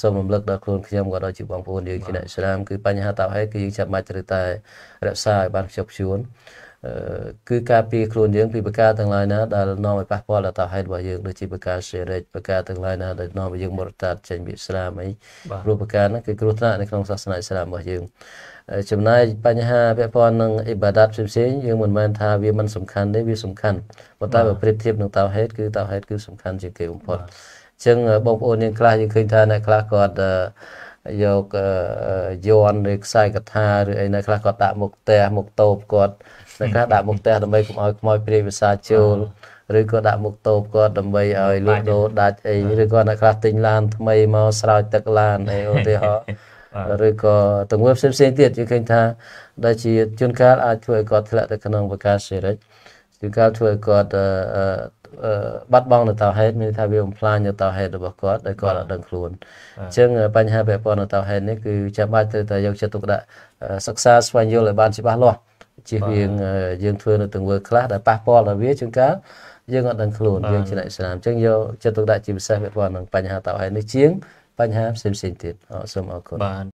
សូមរំលឹកដល់ខ្លួនខ្ញុំក៏ដូចជាបងប្អូនយើងជាអ្នកស្រាមគឺបញ្ហាតាប់ហេតុគឺយើងចាំបាច់ត្រូវតែរក្សាឲ្យបានខ្ជាប់ខ្ជួនគឺការពារខ្លួនយើងពីប្រការទាំងឡាយណាដែលនាំឲ្យប៉ះពាល់ដល់តាហេតុរបស់យើងដូចជាប្រការសេរិចប្រការទាំងឡាយណាដែលនាំឲ្យយើងមរតកចេញពីស្លាមអីព្រោះប្រការហ្នឹងគឺគ្រោះថ្នាក់នៅក្នុងសាសនាឥស្លាមរបស់យើងចំណាយបញ្ហាពាក់ព័ន្ធនឹងអ៊ីបាដាតផ្សេងៗយើងមិនមែនថាវាមិនសំខាន់ទេវាសំខាន់ប៉ុន្តែបើប្រៀបធៀបនឹងតាហេតុគឺតាហេតុគឺសំខាន់ជាងគេបំផុតចឹងបងប្អូនយើងខ្លះយើងឃើញថាអ្នកខ្លះគាត់យកយន់ឬខ្សែកថាឬអីណាខ្លះគាត់ដាក់មុខផ្ទះមុខតូបគាត់អ្នកខ្លះដាក់មុខផ្ទះដើម្បីកុំឲ្យខ្មោចព្រាយភាសាចូលឬក៏ដាក់មុខតូបគាត់ដើម្បីឲ្យលក់ដូរដាច់អីឬក៏អ្នកខ្លះទិញឡានថ្មីមកស្រោចទឹកឡានអីឧទាហរណ៍ឬក៏ទង្វើផ្សេងផ្សេងទៀតយើងឃើញថាដែលជាជួនកាលអាចធ្វើឲ្យគាត់ធ្លាក់ទៅក្នុងវិការសេរីជួនកាលធ្វើឲ្យគាត់បាត់បង់នៅតោហេតុមានថាវាបំផ្លាញនៅតោហេតុរបស់គាត់ដោយគាត់អត់ដឹងខ្លួនអញ្ចឹងបញ្ហាពាក់ព័ន្ធនៅតោហេតុនេះគឺចាំបាច់ត្រូវតែយកចិត្តទុកដាក់សិក្សាស្វែងយល់ឲ្យបានច្បាស់លាស់ជៀសវាងយើងធ្វើនៅទង្វើខ្លះដែលប៉ះពាល់ដល់វាជាងការយើងអត់ដឹងខ្លួនយើងជាអ្នកស្នាមអញ្ចឹងយកចិត្តទុកដាក់ជាពិសេសពាក់ព័ន្ធនឹងបញ្ហាតោហេតុនេះជាងបញ្ហាផ្សេងៗទៀតសូមអរគុណបាទ